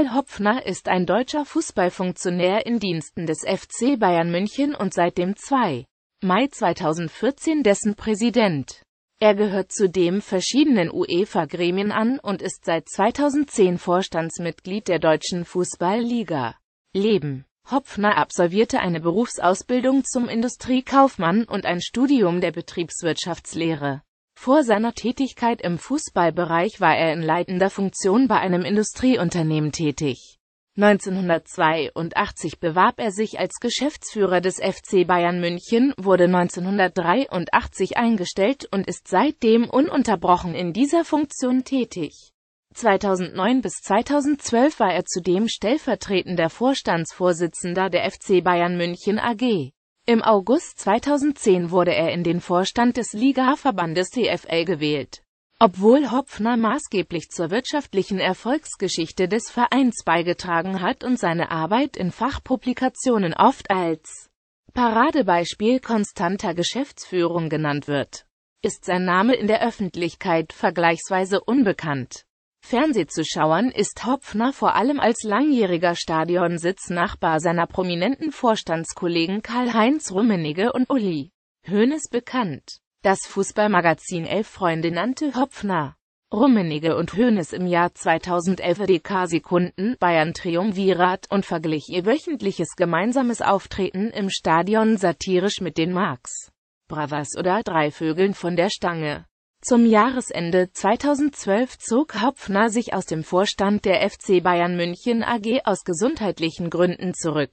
Karl Hopfner ist ein deutscher Fußballfunktionär in Diensten des FC Bayern München und seit dem 2. Mai 2014 dessen Präsident. Er gehört zudem verschiedenen UEFA-Gremien an und ist seit 2010 Vorstandsmitglied der deutschen Fußballliga. Leben Hopfner absolvierte eine Berufsausbildung zum Industriekaufmann und ein Studium der Betriebswirtschaftslehre. Vor seiner Tätigkeit im Fußballbereich war er in leitender Funktion bei einem Industrieunternehmen tätig. 1982 bewarb er sich als Geschäftsführer des FC Bayern München, wurde 1983 eingestellt und ist seitdem ununterbrochen in dieser Funktion tätig. 2009 bis 2012 war er zudem stellvertretender Vorstandsvorsitzender der FC Bayern München AG. Im August 2010 wurde er in den Vorstand des Ligaverbandes TFL gewählt. Obwohl Hopfner maßgeblich zur wirtschaftlichen Erfolgsgeschichte des Vereins beigetragen hat und seine Arbeit in Fachpublikationen oft als Paradebeispiel konstanter Geschäftsführung genannt wird, ist sein Name in der Öffentlichkeit vergleichsweise unbekannt. Fernsehzuschauern ist Hopfner vor allem als langjähriger Stadionsitznachbar seiner prominenten Vorstandskollegen Karl-Heinz Rummenigge und Uli Hoeneß bekannt. Das Fußballmagazin Elf Freunde nannte Hopfner, Rummenigge und Hoeneß im Jahr 2011 DK-Sekunden Bayern Triumvirat und verglich ihr wöchentliches gemeinsames Auftreten im Stadion satirisch mit den Marx Brothers oder Drei Vögeln von der Stange. Zum Jahresende 2012 zog Hopfner sich aus dem Vorstand der FC Bayern München AG aus gesundheitlichen Gründen zurück.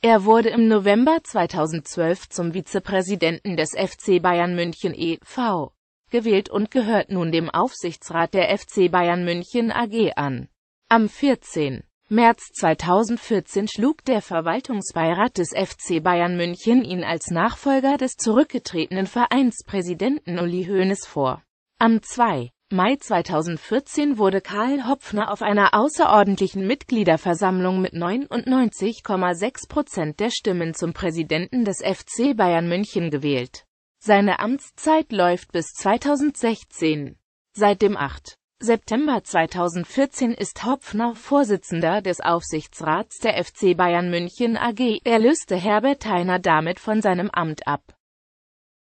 Er wurde im November 2012 zum Vizepräsidenten des FC Bayern München e.V. gewählt und gehört nun dem Aufsichtsrat der FC Bayern München AG an. Am 14. März 2014 schlug der Verwaltungsbeirat des FC Bayern München ihn als Nachfolger des zurückgetretenen Vereinspräsidenten Uli Hoeneß vor. Am 2. Mai 2014 wurde Karl Hopfner auf einer außerordentlichen Mitgliederversammlung mit 99,6 Prozent der Stimmen zum Präsidenten des FC Bayern München gewählt. Seine Amtszeit läuft bis 2016. Seit dem 8. September 2014 ist Hopfner Vorsitzender des Aufsichtsrats der FC Bayern München AG. Er löste Herbert Heiner damit von seinem Amt ab.